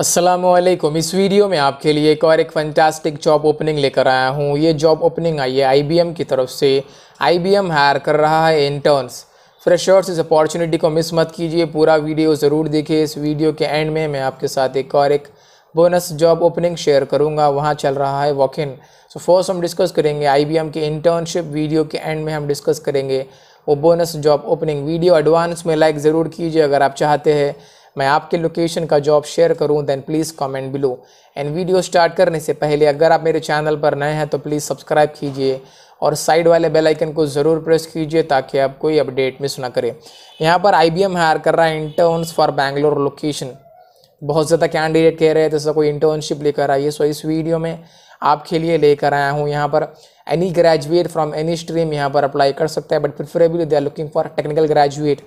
असलम इस वीडियो में आपके लिए एक और एक फंटास्टिक जॉब ओपनिंग लेकर आया हूँ ये जॉब ओपनिंग आई है आई की तरफ से आई बी हायर कर रहा है इंटर्न्स फ्रेशर्स इस अपॉर्चुनिटी को मिस मत कीजिए पूरा वीडियो ज़रूर देखिए इस वीडियो के एंड में मैं आपके साथ एक और एक बोनस जॉब ओपनिंग शेयर करूँगा वहाँ चल रहा है वॉक इन सो फर्स्ट हम डिस्कस करेंगे आई की इंटर्नशिप वीडियो के एंड में हम डिस्कस करेंगे वो bonus job opening video advance में लाइक ज़रूर कीजिए अगर आप चाहते हैं मैं आपके लोकेशन का जॉब शेयर करूं then please comment below and video start करने से पहले अगर आप मेरे चैनल पर नए हैं तो प्लीज़ सब्सक्राइब कीजिए और साइड वाले बेल आइकन को ज़रूर प्रेस कीजिए ताकि आप कोई अपडेट मिस ना करें यहाँ पर आई बी एम हायर कर रहा है इंटर्नस फॉर बैंगलोर लोकेशन बहुत ज़्यादा कैंडिडेट कह रहे थे जैसा तो कोई इंटर्नशिप लेकर आइए सो इस वीडियो में आपके लिए लेकर आया हूँ यहाँ पर any graduate from any stream यहाँ पर अप्लाई कर सकता है but preferably they are looking for technical graduate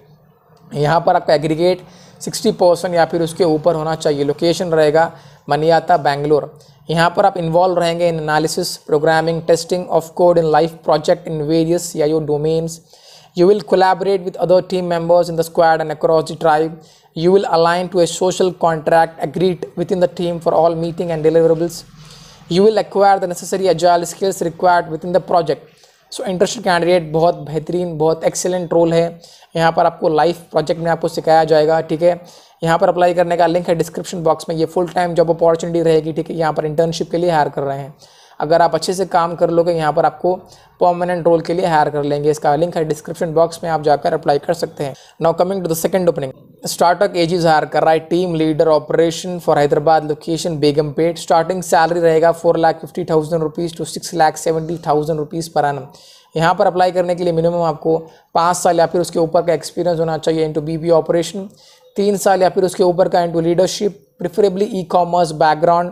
यहाँ पर आपका एग्रीगेट सिक्सटी परसेंट या फिर उसके ऊपर होना चाहिए लोकेशन रहेगा मनियाता बेंगलोर यहाँ पर आप इन्वॉल्व रहेंगे in analysis programming testing of code in life project in various या यो domains you will collaborate with other team members in the squad and across the tribe you will align to a social contract agreed within the team for all meeting and deliverables you will acquire the necessary agile skills required within the project so interested candidate बहुत बेहतरीन बहुत excellent role है यहाँ पर आपको life project में आपको सिखाया जाएगा ठीक है यहाँ पर अप्लाई करने का लिंक है डिस्क्रिप्शन बॉक्स में ये फुल टाइम जॉब अपॉर्चुनिटी रहेगी ठीक है यहाँ पर इंटर्नशिप के लिए हायर कर रहे हैं अगर आप अच्छे से काम कर लोगे यहाँ पर आपको परमानेंट रोल के लिए हायर कर लेंगे इसका लिंक है डिस्क्रिप्शन बॉक्स में आप जाकर अप्लाई कर सकते हैं now coming to the second opening startup एजिज हायर कर रहा है team leader operation for Hyderabad location Begumpet starting salary रहेगा four lakh fifty thousand rupees to six lakh seventy thousand rupees per annum यहाँ पर अप्लाई करने के लिए मिनिमम आपको पाँच साल या फिर उसके ऊपर का एक्सपीरियंस होना चाहिए इंटू बी ऑपरेशन तीन साल या फिर उसके ऊपर का into leadership preferably e commerce background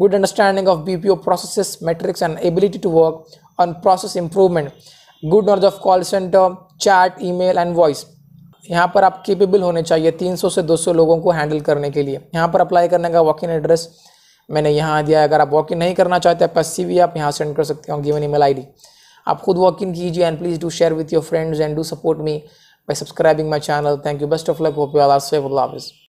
good understanding of B P O process metrics and ability to work on process improvement good knowledge of call centre chat email and voice यहाँ पर आप capable होने चाहिए 300 से 200 लोगों को handle करने के लिए यहाँ पर अप्लाई करने का वॉक इन एड्रेस मैंने यहाँ दिया है अगर आप वॉक इन नहीं करना चाहते आप एस सी आप यहाँ सेंड कर सकते हो गिवन ईमेल आईडी आप खुद वॉक इन कीजिए and please do share with your friends and do support me by subscribing my channel thank you best of luck Hope you all are